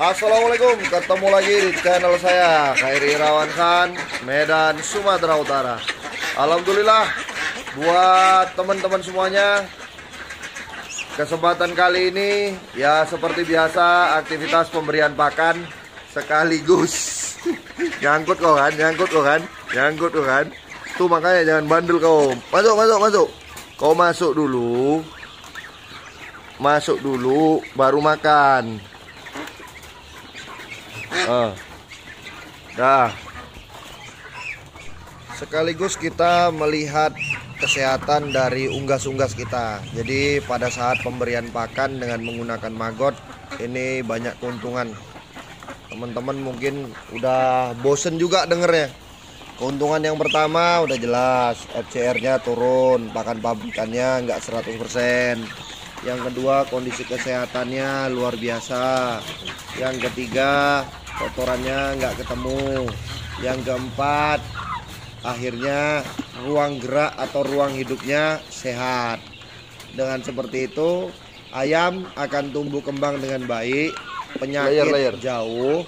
Assalamualaikum, ketemu lagi di channel saya Khairi Irawan Khan, Medan, Sumatera Utara Alhamdulillah, buat teman-teman semuanya Kesempatan kali ini, ya seperti biasa aktivitas pemberian pakan Sekaligus Nyangkut kok kan, nyangkut kok kan, nyangkut kok kan Tuh makanya jangan bandel kau Masuk, masuk, masuk Kau masuk dulu Masuk dulu, baru makan uh. nah sekaligus kita melihat kesehatan dari unggas-unggas kita jadi pada saat pemberian pakan dengan menggunakan maggot ini banyak keuntungan teman-teman mungkin udah bosen juga dengernya keuntungan yang pertama udah jelas FCR nya turun pakan pabrikannya nggak 100% yang kedua kondisi kesehatannya luar biasa yang ketiga kotorannya nggak ketemu yang keempat akhirnya ruang gerak atau ruang hidupnya sehat dengan seperti itu ayam akan tumbuh kembang dengan baik penyakit layer, layer. jauh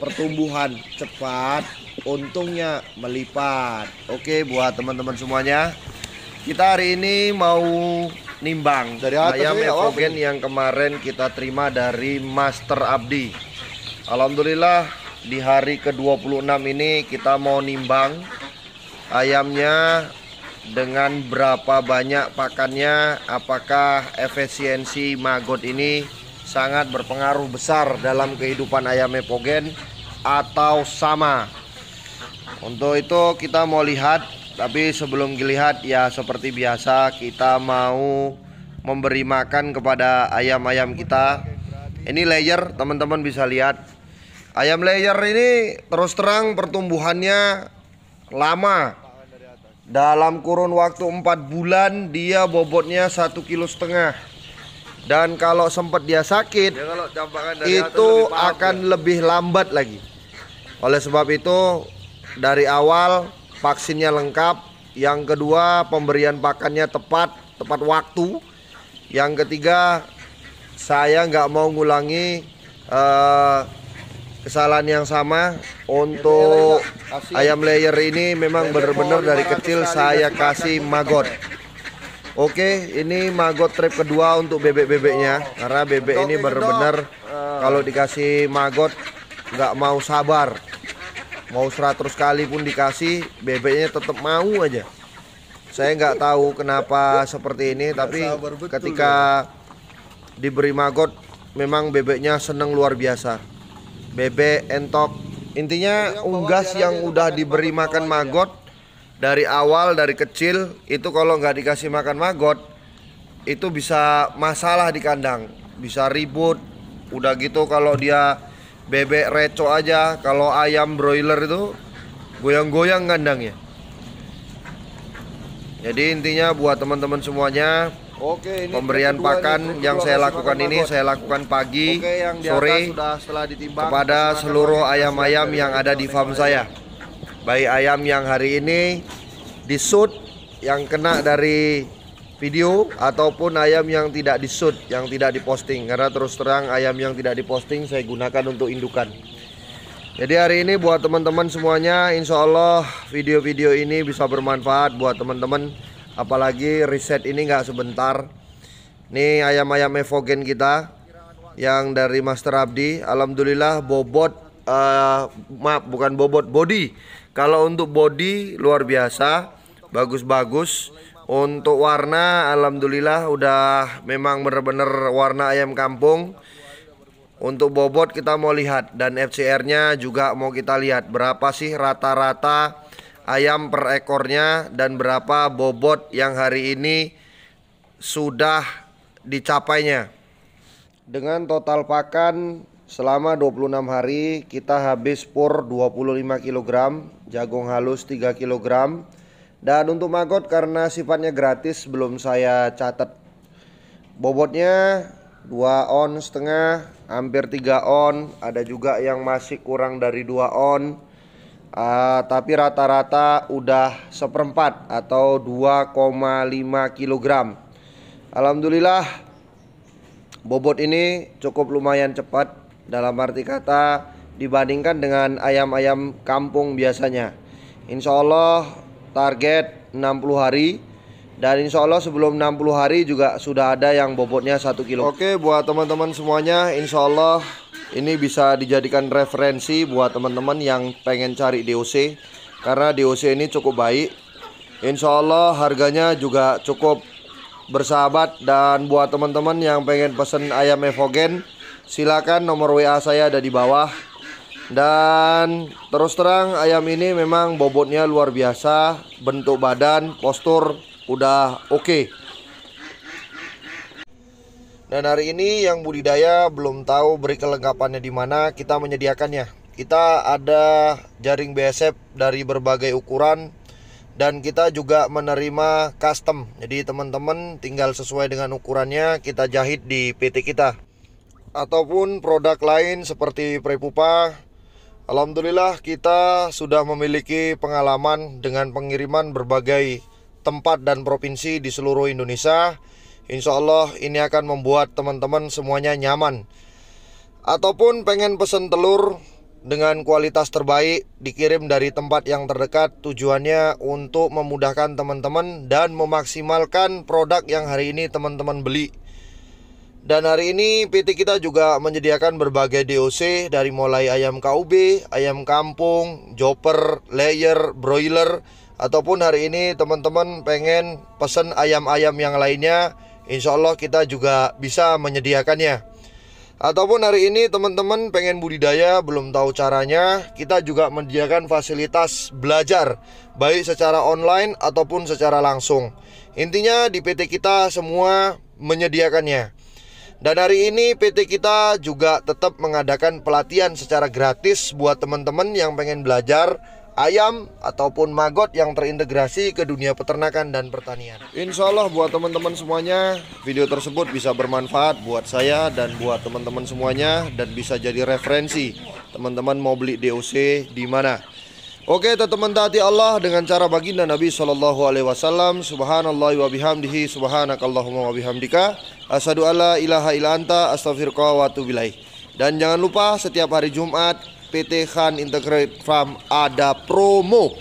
pertumbuhan cepat untungnya melipat oke buat teman-teman semuanya kita hari ini mau nimbang dari ayam ya, yang kemarin kita terima dari Master Abdi Alhamdulillah di hari ke-26 ini kita mau nimbang ayamnya dengan berapa banyak pakannya apakah efisiensi magot ini sangat berpengaruh besar dalam kehidupan ayam epogen atau sama untuk itu kita mau lihat tapi sebelum dilihat ya seperti biasa kita mau memberi makan kepada ayam-ayam kita ini layer teman-teman bisa lihat Ayam layer ini terus terang pertumbuhannya lama. Dalam kurun waktu 4 bulan dia bobotnya satu kilo setengah. Dan kalau sempat dia sakit, ya, kalau itu lebih akan ya. lebih lambat lagi. Oleh sebab itu dari awal vaksinnya lengkap, yang kedua pemberian pakannya tepat, tepat waktu. Yang ketiga saya nggak mau ngulangi uh, kesalahan yang sama untuk ayam layer ini memang benar-benar dari kecil saya kasih maggot Oke ini maggot trip kedua untuk bebek-bebeknya karena bebek ini benar-benar kalau dikasih maggot nggak mau sabar mau seratus kali pun dikasih bebeknya tetap mau aja saya nggak tahu kenapa seperti ini tapi ketika diberi maggot memang bebeknya seneng luar biasa bebek entok intinya unggas yang udah diberi makan maggot dari awal dari kecil itu kalau nggak dikasih makan maggot itu bisa masalah di kandang bisa ribut udah gitu kalau dia bebek reco aja kalau ayam broiler itu goyang-goyang kandangnya jadi intinya buat teman-teman semuanya Oke, ini pemberian pakan ini yang saya lakukan ini saya lakukan pagi, Oke, yang sore sudah ditimbang, kepada seluruh ayam-ayam yang ada di farm saya. Baik ayam yang hari ini disut yang kena dari video ataupun ayam yang tidak disut, yang tidak diposting karena terus terang ayam yang tidak diposting saya gunakan untuk indukan. Jadi hari ini buat teman-teman semuanya, insya Allah video-video ini bisa bermanfaat buat teman-teman apalagi riset ini nggak sebentar nih ayam-ayam evogen kita yang dari Master Abdi Alhamdulillah bobot uh, maaf bukan bobot body kalau untuk body luar biasa bagus-bagus untuk warna Alhamdulillah udah memang benar-benar warna ayam kampung untuk bobot kita mau lihat dan FCR nya juga mau kita lihat berapa sih rata-rata ayam per ekornya dan berapa bobot yang hari ini sudah dicapainya. Dengan total pakan selama 26 hari kita habis pur 25 kg, jagung halus 3 kg. Dan untuk magot karena sifatnya gratis belum saya catat. Bobotnya 2 on setengah, hampir 3 on, ada juga yang masih kurang dari 2 on uh, tapi rata-rata udah seperempat atau 2,5 kg. Alhamdulillah bobot ini cukup lumayan cepat dalam arti kata dibandingkan dengan ayam-ayam kampung biasanya. Insya Allah target 60 hari dan insya Allah sebelum 60 hari juga sudah ada yang bobotnya 1 kilo. Oke buat teman-teman semuanya insya Allah ini bisa dijadikan referensi buat teman-teman yang pengen cari DOC karena DOC ini cukup baik Insya Allah harganya juga cukup bersahabat dan buat teman-teman yang pengen pesen ayam evogen silakan nomor WA saya ada di bawah dan terus terang ayam ini memang bobotnya luar biasa bentuk badan postur udah oke okay. Dan hari ini yang budidaya belum tahu beri kelengkapannya di mana, kita menyediakannya. Kita ada jaring BSF dari berbagai ukuran dan kita juga menerima custom. Jadi teman-teman tinggal sesuai dengan ukurannya kita jahit di PT kita. Ataupun produk lain seperti prepupa. Alhamdulillah kita sudah memiliki pengalaman dengan pengiriman berbagai tempat dan provinsi di seluruh Indonesia Insya Allah ini akan membuat teman-teman semuanya nyaman Ataupun pengen pesen telur dengan kualitas terbaik dikirim dari tempat yang terdekat tujuannya untuk memudahkan teman-teman dan memaksimalkan produk yang hari ini teman-teman beli dan hari ini PT kita juga menyediakan berbagai DOC dari mulai ayam KUB, ayam kampung, joper, layer, broiler ataupun hari ini teman-teman pengen pesen ayam-ayam yang lainnya Insya Allah kita juga bisa menyediakannya Ataupun hari ini teman-teman pengen budidaya belum tahu caranya Kita juga menyediakan fasilitas belajar Baik secara online ataupun secara langsung Intinya di PT kita semua menyediakannya dan hari ini PT kita juga tetap mengadakan pelatihan secara gratis buat teman-teman yang pengen belajar ayam ataupun maggot yang terintegrasi ke dunia peternakan dan pertanian. Insya Allah buat teman-teman semuanya video tersebut bisa bermanfaat buat saya dan buat teman-teman semuanya dan bisa jadi referensi teman-teman mau beli DOC di mana. Oke teman teman taati Allah dengan cara baginda Nabi Shallallahu Alaihi Wasallam Subhanallah wa bihamdihi Subhanakallahumma wa bihamdika Asadu ala ilaha ilanta, anta astaghfirullah wa atubilaih Dan jangan lupa setiap hari Jumat PT Khan Integrated Farm ada promo